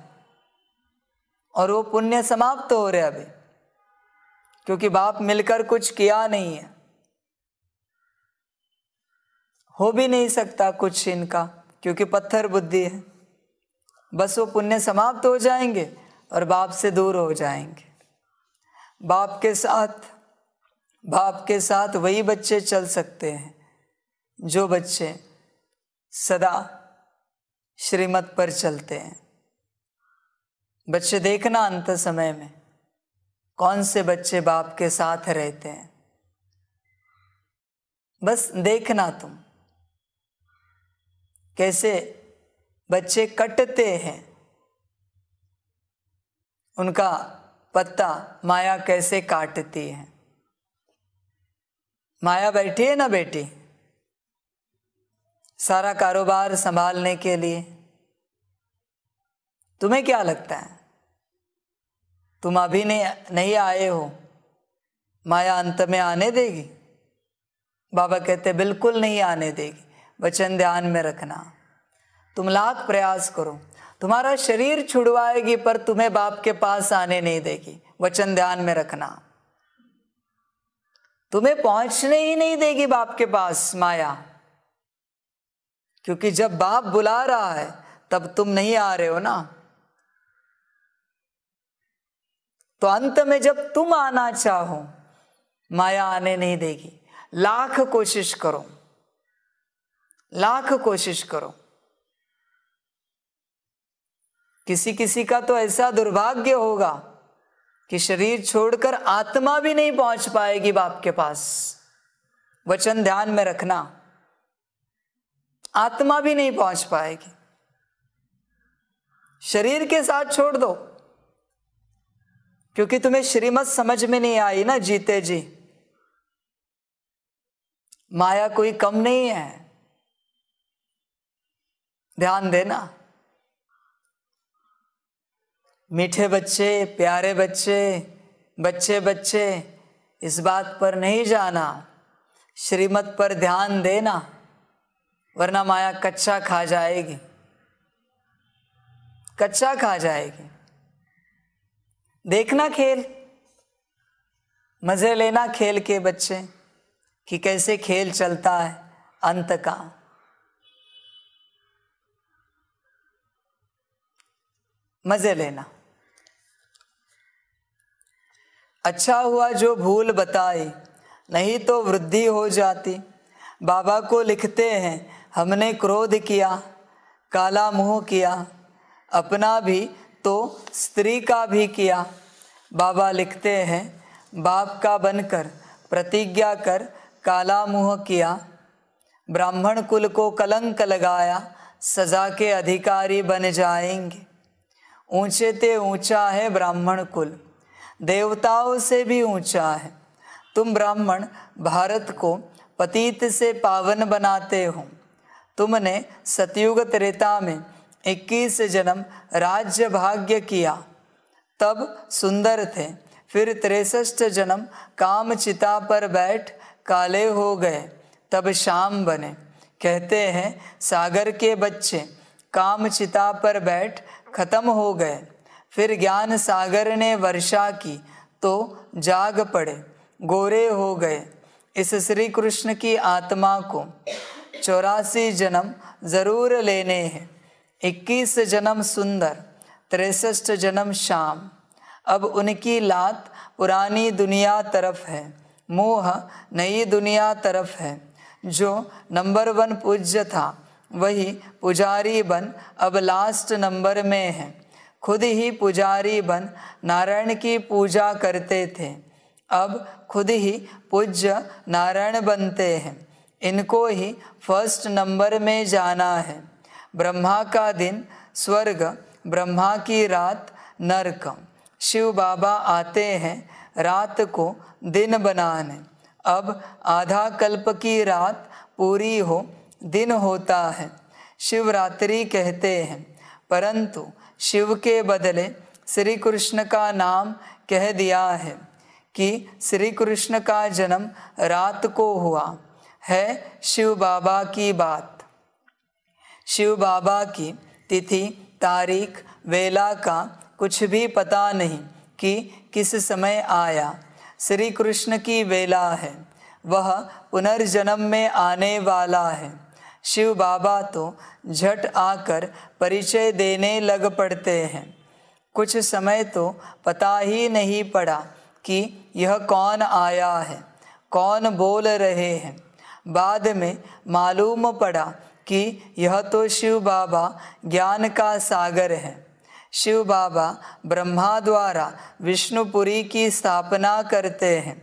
और वो पुण्य समाप्त तो हो रहे अभी क्योंकि बाप मिलकर कुछ किया नहीं है हो भी नहीं सकता कुछ इनका क्योंकि पत्थर बुद्धि है बस वो पुण्य समाप्त हो जाएंगे और बाप से दूर हो जाएंगे बाप के साथ बाप के साथ वही बच्चे चल सकते हैं जो बच्चे सदा श्रीमत पर चलते हैं बच्चे देखना अंत समय में कौन से बच्चे बाप के साथ रहते हैं बस देखना तुम कैसे बच्चे कटते हैं उनका पत्ता माया कैसे काटती है माया बैठी है ना बेटी सारा कारोबार संभालने के लिए तुम्हें क्या लगता है तुम अभी नहीं नहीं आए हो माया अंत में आने देगी बाबा कहते बिल्कुल नहीं आने देगी वचन ध्यान में रखना तुम लाख प्रयास करो तुम्हारा शरीर छुड़वाएगी पर तुम्हें बाप के पास आने नहीं देगी वचन ध्यान में रखना तुम्हें पहुंचने ही नहीं देगी बाप के पास माया क्योंकि जब बाप बुला रहा है तब तुम नहीं आ रहे हो ना तो अंत में जब तुम आना चाहो माया आने नहीं देगी लाख कोशिश करो लाख कोशिश करो किसी किसी का तो ऐसा दुर्भाग्य होगा कि शरीर छोड़कर आत्मा भी नहीं पहुंच पाएगी बाप के पास वचन ध्यान में रखना आत्मा भी नहीं पहुंच पाएगी शरीर के साथ छोड़ दो क्योंकि तुम्हें श्रीमत समझ में नहीं आई ना जीते जी माया कोई कम नहीं है ध्यान देना मीठे बच्चे प्यारे बच्चे बच्चे बच्चे इस बात पर नहीं जाना श्रीमत पर ध्यान देना वरना माया कच्चा खा जाएगी कच्चा खा जाएगी देखना खेल मज़े लेना खेल के बच्चे कि कैसे खेल चलता है अंत का मज़े लेना अच्छा हुआ जो भूल बताई नहीं तो वृद्धि हो जाती बाबा को लिखते हैं हमने क्रोध किया काला मुंह किया अपना भी तो स्त्री का भी किया बाबा लिखते हैं बाप का बनकर प्रतिज्ञा कर काला मुंह किया ब्राह्मण कुल को कलंक लगाया सजा के अधिकारी बन जाएंगे ऊंचे ते ऊंचा है ब्राह्मण कुल देवताओं से भी ऊंचा है तुम ब्राह्मण भारत को पतित से पावन बनाते हो तुमने सतयुग त्रेता में इक्कीस जन्म राज्य भाग्य किया तब सुंदर थे फिर तिरसठ जन्म कामचिता पर बैठ काले हो गए तब शाम बने कहते हैं सागर के बच्चे कामचिता पर बैठ खत्म हो गए फिर ज्ञान सागर ने वर्षा की तो जाग पड़े गोरे हो गए इस श्री कृष्ण की आत्मा को चौरासी जन्म ज़रूर लेने हैं इक्कीस जन्म सुंदर तिरसठ जन्म शाम अब उनकी लात पुरानी दुनिया तरफ है मोह नई दुनिया तरफ है जो नंबर वन पूज्य था वही पुजारी बन अब लास्ट नंबर में है खुद ही पुजारी बन नारायण की पूजा करते थे अब खुद ही पूज्य नारायण बनते हैं इनको ही फर्स्ट नंबर में जाना है ब्रह्मा का दिन स्वर्ग ब्रह्मा की रात नरक शिव बाबा आते हैं रात को दिन बनाने अब आधा कल्प की रात पूरी हो दिन होता है शिवरात्रि कहते हैं परंतु शिव के बदले श्री कृष्ण का नाम कह दिया है कि श्री कृष्ण का जन्म रात को हुआ है शिव बाबा की बात शिव बाबा की तिथि तारीख वेला का कुछ भी पता नहीं कि किस समय आया श्री कृष्ण की वेला है वह पुनर्जन्म में आने वाला है शिव बाबा तो झट आकर परिचय देने लग पड़ते हैं कुछ समय तो पता ही नहीं पड़ा कि यह कौन आया है कौन बोल रहे हैं बाद में मालूम पड़ा कि यह तो शिव बाबा ज्ञान का सागर है शिव बाबा ब्रह्मा द्वारा विष्णुपुरी की स्थापना करते हैं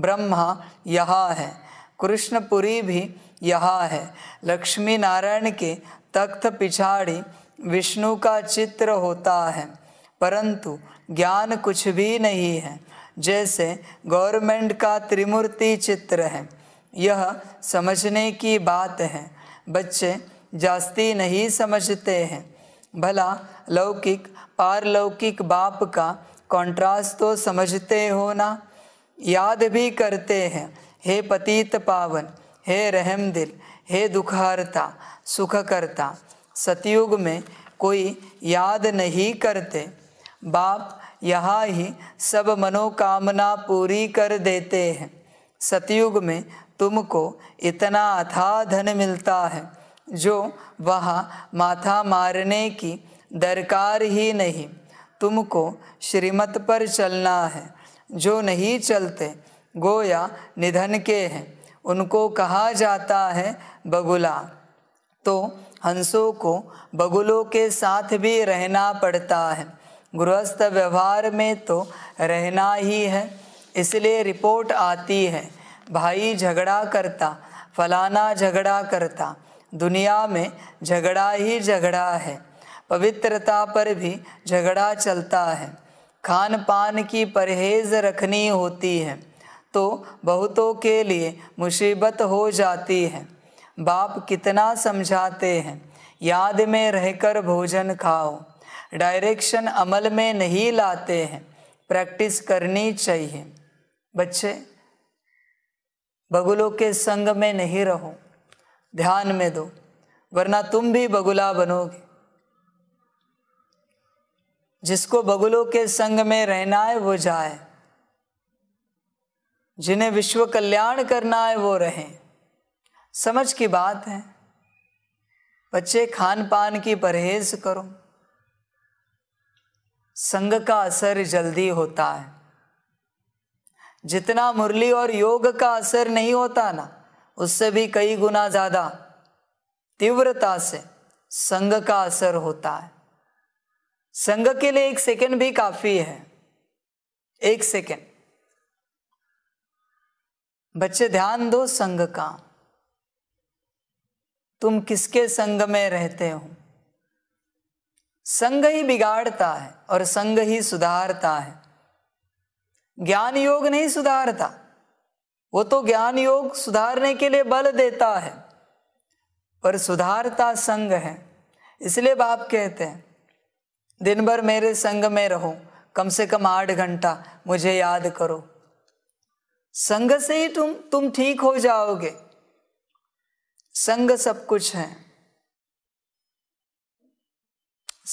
ब्रह्मा यहाँ है कृष्णपुरी भी यहाँ है लक्ष्मी नारायण के तख्त पिछाड़ी विष्णु का चित्र होता है परंतु ज्ञान कुछ भी नहीं है जैसे गवर्नमेंट का त्रिमूर्ति चित्र है यह समझने की बात है बच्चे जास्ती नहीं समझते हैं भला लौकिक पारलौकिक बाप का कॉन्ट्रास्ट तो समझते हो ना याद भी करते हैं हे पतित पावन हे रहम दिल हे दुखारता सुखकर्ता सतयुग में कोई याद नहीं करते बाप यहाँ ही सब मनोकामना पूरी कर देते हैं सतयुग में तुमको इतना अथा धन मिलता है जो वहाँ माथा मारने की दरकार ही नहीं तुमको श्रीमत पर चलना है जो नहीं चलते गोया निधन के हैं उनको कहा जाता है बगुला तो हंसों को बगुलों के साथ भी रहना पड़ता है गृहस्थ व्यवहार में तो रहना ही है इसलिए रिपोर्ट आती है भाई झगड़ा करता फलाना झगड़ा करता दुनिया में झगड़ा ही झगड़ा है पवित्रता पर भी झगड़ा चलता है खान पान की परहेज रखनी होती है तो बहुतों के लिए मुसीबत हो जाती है बाप कितना समझाते हैं याद में रहकर भोजन खाओ डायरेक्शन अमल में नहीं लाते हैं प्रैक्टिस करनी चाहिए बच्चे बगुलों के संग में नहीं रहो ध्यान में दो वरना तुम भी बगुला बनोगे जिसको बगुलों के संग में रहना है वो जाए जिन्हें विश्व कल्याण करना है वो रहें समझ की बात है बच्चे खान पान की परहेज करो संग का असर जल्दी होता है जितना मुरली और योग का असर नहीं होता ना उससे भी कई गुना ज़्यादा तीव्रता से संग का असर होता है संग के लिए एक सेकंड भी काफ़ी है एक सेकंड बच्चे ध्यान दो संग का तुम किसके संग में रहते हो संग ही बिगाड़ता है और संग ही सुधारता है ज्ञान योग नहीं सुधारता वो तो ज्ञान योग सुधारने के लिए बल देता है पर सुधारता संग है इसलिए बाप कहते हैं दिन भर मेरे संग में रहो कम से कम आठ घंटा मुझे याद करो संग से ही तुम तुम ठीक हो जाओगे संग सब कुछ है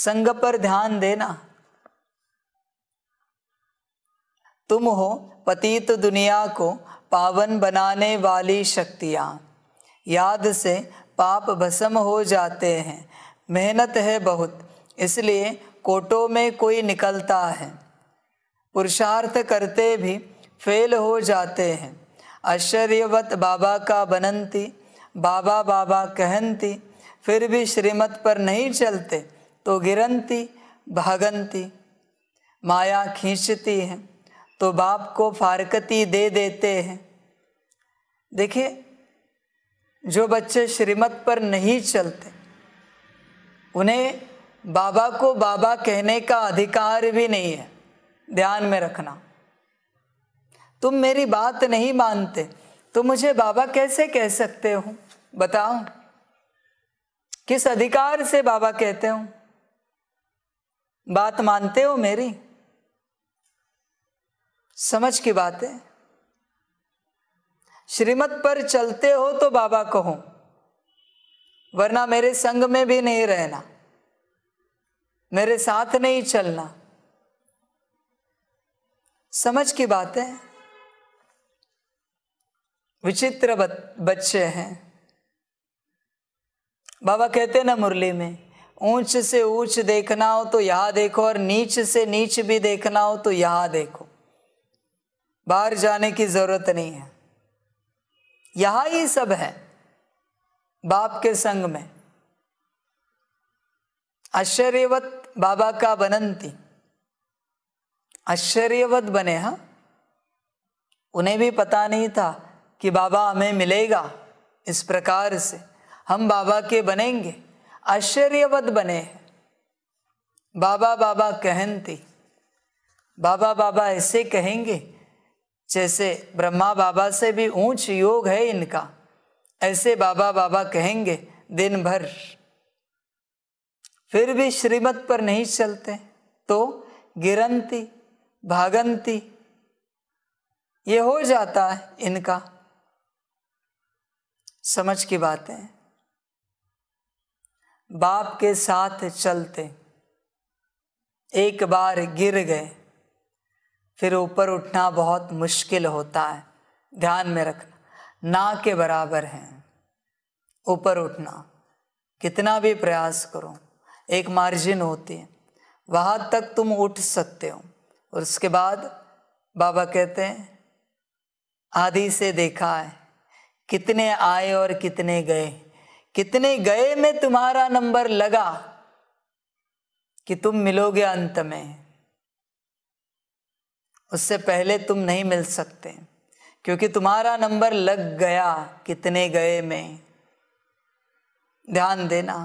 संग पर ध्यान देना तुम हो पतित दुनिया को पावन बनाने वाली शक्तियाँ याद से पाप भस्म हो जाते हैं मेहनत है बहुत इसलिए कोटों में कोई निकलता है पुरुषार्थ करते भी फेल हो जाते हैं आश्चर्यवत बाबा का बनंती बाबा बाबा कहंती फिर भी श्रीमत पर नहीं चलते तो गिरंती भागंती माया खींचती है तो बाप को फारकती दे देते हैं देखिए जो बच्चे श्रीमत पर नहीं चलते उन्हें बाबा को बाबा कहने का अधिकार भी नहीं है ध्यान में रखना तुम मेरी बात नहीं मानते तो मुझे बाबा कैसे कह सकते हो बताओ किस अधिकार से बाबा कहते हो बात मानते हो मेरी समझ की बात है श्रीमत पर चलते हो तो बाबा कहो वरना मेरे संग में भी नहीं रहना मेरे साथ नहीं चलना समझ की बात है विचित्र बच्चे हैं बाबा कहते ना मुरली में ऊंच से ऊंच देखना हो तो यहां देखो और नीच से नीच भी देखना हो तो यहां देखो बाहर जाने की ज़रूरत नहीं है यहां ही सब है बाप के संग में आश्चर्यवत बाबा का बनंती आश्चर्यवत बने हा उन्हें भी पता नहीं था कि बाबा हमें मिलेगा इस प्रकार से हम बाबा के बनेंगे आश्चर्यवत बने बाबा बाबा कहनती बाबा बाबा ऐसे कहेंगे जैसे ब्रह्मा बाबा से भी ऊंच योग है इनका ऐसे बाबा बाबा कहेंगे दिन भर फिर भी श्रीमत पर नहीं चलते तो गिरंती भागंती ये हो जाता है इनका समझ की बात है बाप के साथ चलते एक बार गिर गए फिर ऊपर उठना बहुत मुश्किल होता है ध्यान में रखना ना के बराबर है ऊपर उठना कितना भी प्रयास करो एक मार्जिन होती है वहाँ तक तुम उठ सकते हो और उसके बाद बाबा कहते हैं आदि से देखा है कितने आए और कितने गए कितने गए में तुम्हारा नंबर लगा कि तुम मिलोगे अंत में उससे पहले तुम नहीं मिल सकते क्योंकि तुम्हारा नंबर लग गया कितने गए में ध्यान देना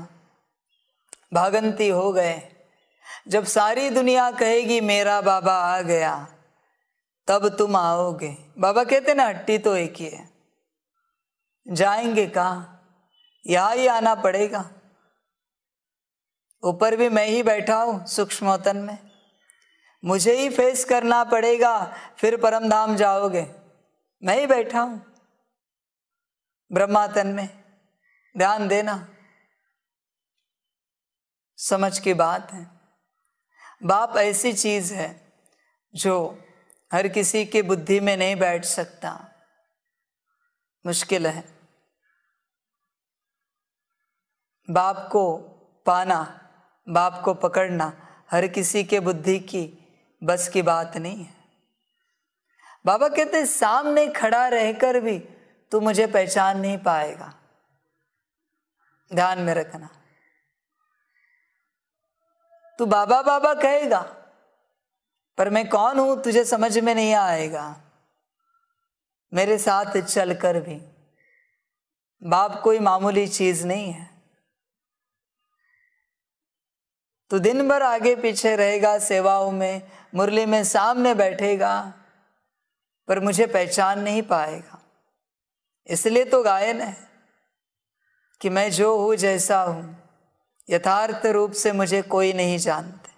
भागंती हो गए जब सारी दुनिया कहेगी मेरा बाबा आ गया तब तुम आओगे बाबा कहते ना हट्टी तो एक ही है जाएंगे कहा यहां ही आना पड़ेगा ऊपर भी मैं ही बैठा हूं सूक्ष्मतन में मुझे ही फेस करना पड़ेगा फिर परम धाम जाओगे मैं ही बैठा हूं ब्रह्मातन में ध्यान देना समझ की बात है बाप ऐसी चीज है जो हर किसी की बुद्धि में नहीं बैठ सकता मुश्किल है बाप को पाना बाप को पकड़ना हर किसी के बुद्धि की बस की बात नहीं है बाबा कहते सामने खड़ा रहकर भी तू मुझे पहचान नहीं पाएगा ध्यान में रखना तू बाबा बाबा कहेगा पर मैं कौन हूं तुझे समझ में नहीं आएगा मेरे साथ चलकर भी बाप कोई मामूली चीज नहीं है तो दिन भर आगे पीछे रहेगा सेवाओं में मुरली में सामने बैठेगा पर मुझे पहचान नहीं पाएगा इसलिए तो गायन है कि मैं जो हूँ जैसा हूँ यथार्थ रूप से मुझे कोई नहीं जानते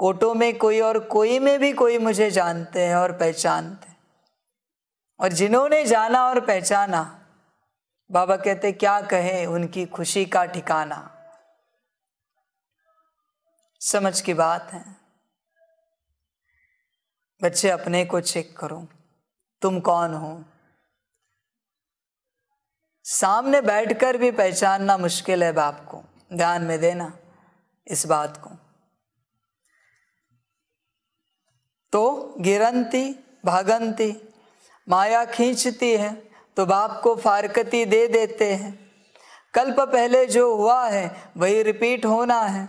कोटों में कोई और कोई में भी कोई मुझे जानते हैं और पहचानते और जिन्होंने जाना और पहचाना बाबा कहते क्या कहें उनकी खुशी का ठिकाना समझ की बात है बच्चे अपने को चेक करो तुम कौन हो सामने बैठकर भी पहचानना मुश्किल है बाप को ध्यान में देना इस बात को तो गिरंती भागंती माया खींचती है तो बाप को फारकती दे देते हैं कल्प पहले जो हुआ है वही रिपीट होना है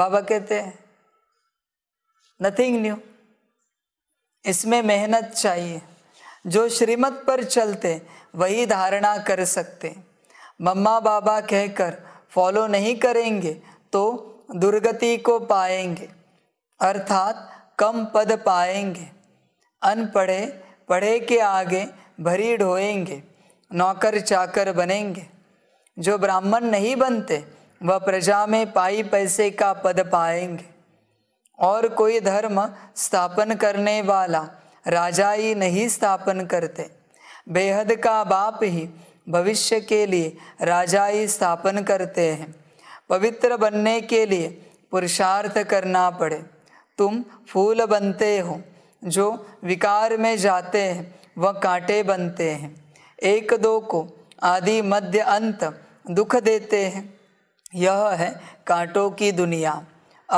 बाबा कहते हैं नथिंग न्यू इसमें मेहनत चाहिए जो श्रीमत पर चलते वही धारणा कर सकते मम्मा बाबा कहकर फॉलो नहीं करेंगे तो दुर्गति को पाएंगे अर्थात कम पद पाएंगे अनपढ़े पढ़े के आगे भरी ढोएंगे नौकर चाकर बनेंगे जो ब्राह्मण नहीं बनते वह प्रजा में पाई पैसे का पद पाएंगे और कोई धर्म स्थापन करने वाला राजा ही नहीं स्थापन करते बेहद का बाप ही भविष्य के लिए राजा ही स्थापन करते हैं पवित्र बनने के लिए पुरुषार्थ करना पड़े तुम फूल बनते हो जो विकार में जाते हैं वह कांटे बनते हैं एक दो को आदि मध्य अंत दुख देते हैं यह है कांटों की दुनिया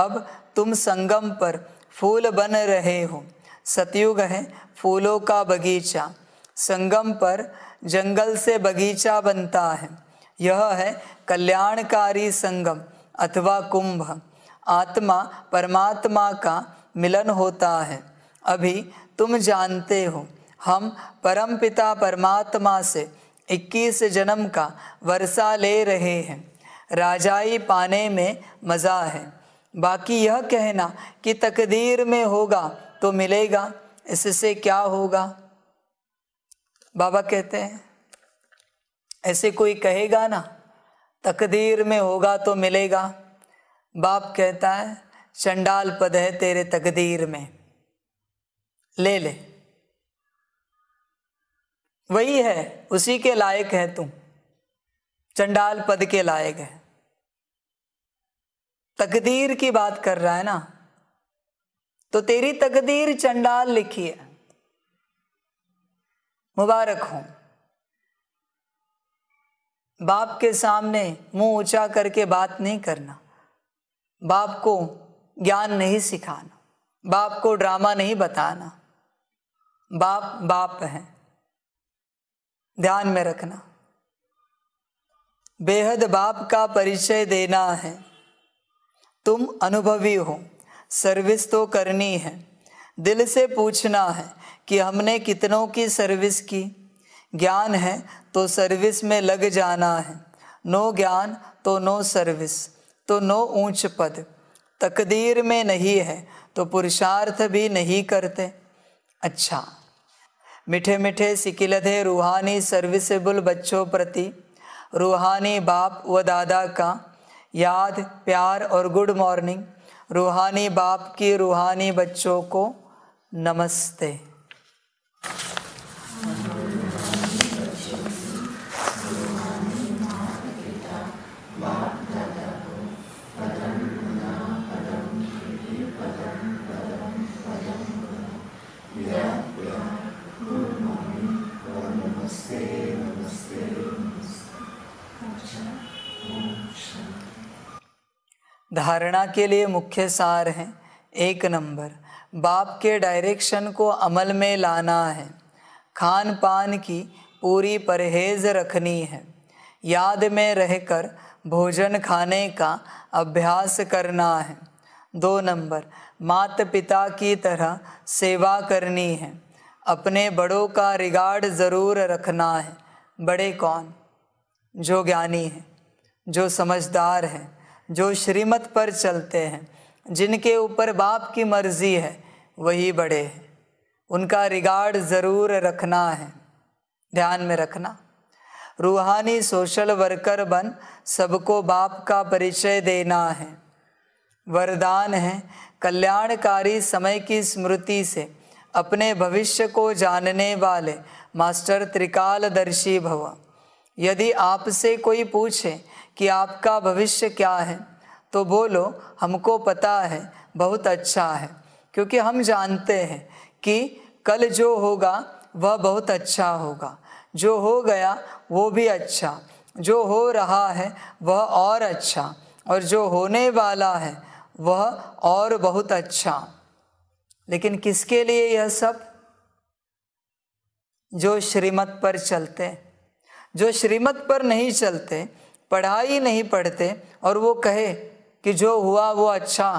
अब तुम संगम पर फूल बन रहे हो सतयुग है फूलों का बगीचा संगम पर जंगल से बगीचा बनता है यह है कल्याणकारी संगम अथवा कुंभ आत्मा परमात्मा का मिलन होता है अभी तुम जानते हो हम परम पिता परमात्मा से 21 जन्म का वर्षा ले रहे हैं राजाई पाने में मज़ा है बाकी यह कहना कि तकदीर में होगा तो मिलेगा इससे क्या होगा बाबा कहते हैं ऐसे कोई कहेगा ना तकदीर में होगा तो मिलेगा बाप कहता है चंडाल पद है तेरे तकदीर में ले ले वही है उसी के लायक है तू चंडाल पद के लायक है तकदीर की बात कर रहा है ना तो तेरी तकदीर चंडाल लिखी है मुबारक हो बाप के सामने मुंह ऊंचा करके बात नहीं करना बाप को ज्ञान नहीं सिखाना बाप को ड्रामा नहीं बताना बाप बाप है ध्यान में रखना बेहद बाप का परिचय देना है तुम अनुभवी हो सर्विस तो करनी है दिल से पूछना है कि हमने कितनों की सर्विस की ज्ञान है तो सर्विस में लग जाना है नो ज्ञान तो नो सर्विस तो नो ऊंच पद तकदीर में नहीं है तो पुरुषार्थ भी नहीं करते अच्छा मिठे मिठे सिकिलधे रूहानी सर्विसेबल बच्चों प्रति रूहानी बाप व दादा का याद प्यार और गुड मॉर्निंग रूहानी बाप की रूहानी बच्चों को नमस्ते धारणा के लिए मुख्य सार हैं एक नंबर बाप के डायरेक्शन को अमल में लाना है खान पान की पूरी परहेज रखनी है याद में रहकर भोजन खाने का अभ्यास करना है दो नंबर माता पिता की तरह सेवा करनी है अपने बड़ों का रिगार्ड ज़रूर रखना है बड़े कौन जो ज्ञानी है जो समझदार है जो श्रीमत पर चलते हैं जिनके ऊपर बाप की मर्जी है वही बड़े हैं उनका रिगार्ड ज़रूर रखना है ध्यान में रखना रूहानी सोशल वर्कर बन सबको बाप का परिचय देना है वरदान है कल्याणकारी समय की स्मृति से अपने भविष्य को जानने वाले मास्टर त्रिकालदर्शी भव यदि आपसे कोई पूछे कि आपका भविष्य क्या है तो बोलो हमको पता है बहुत अच्छा है क्योंकि हम जानते हैं कि कल जो होगा वह बहुत अच्छा होगा जो हो गया वो भी अच्छा जो हो रहा है वह और अच्छा और जो होने वाला है वह और बहुत अच्छा लेकिन किसके लिए यह सब जो श्रीमत पर चलते जो श्रीमत पर नहीं चलते पढ़ाई नहीं पढ़ते और वो कहे कि जो हुआ वो अच्छा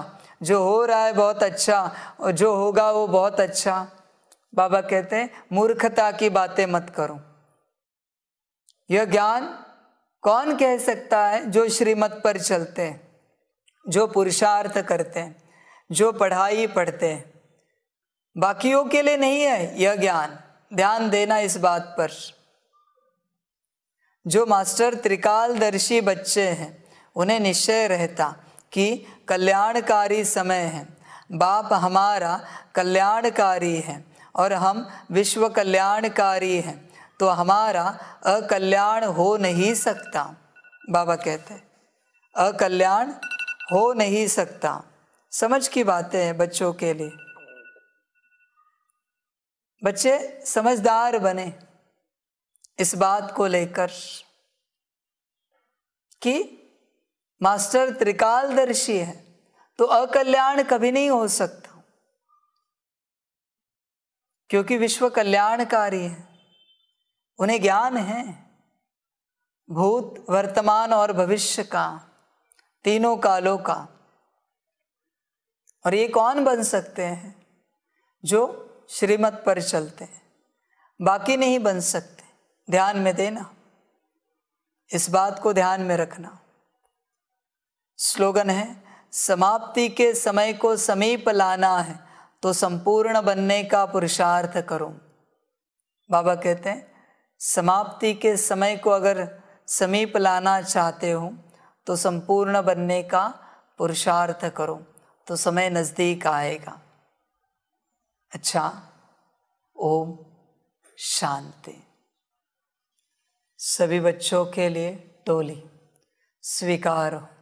जो हो रहा है बहुत अच्छा और जो होगा वो बहुत अच्छा बाबा कहते हैं मूर्खता की बातें मत करो यह ज्ञान कौन कह सकता है जो श्रीमत पर चलते हैं जो पुरुषार्थ करते हैं जो पढ़ाई पढ़ते हैं बाकियों के लिए नहीं है यह ज्ञान ध्यान देना इस बात पर जो मास्टर त्रिकालदर्शी बच्चे हैं उन्हें निश्चय रहता कि कल्याणकारी समय है बाप हमारा कल्याणकारी है और हम विश्व कल्याणकारी हैं तो हमारा अकल्याण हो नहीं सकता बाबा कहते अकल्याण हो नहीं सकता समझ की बातें हैं बच्चों के लिए बच्चे समझदार बने इस बात को लेकर कि मास्टर त्रिकालदर्शी है तो अकल्याण कभी नहीं हो सकता क्योंकि विश्व कल्याणकारी है उन्हें ज्ञान है भूत वर्तमान और भविष्य का तीनों कालों का और ये कौन बन सकते हैं जो श्रीमत पर चलते हैं बाकी नहीं बन सकते ध्यान में देना इस बात को ध्यान में रखना स्लोगन है समाप्ति के समय को समीप लाना है तो संपूर्ण बनने का पुरुषार्थ करो बाबा कहते हैं समाप्ति के समय को अगर समीप लाना चाहते हो तो संपूर्ण बनने का पुरुषार्थ करो तो समय नज़दीक आएगा अच्छा ओम शांति सभी बच्चों के लिए टोली स्वीकारो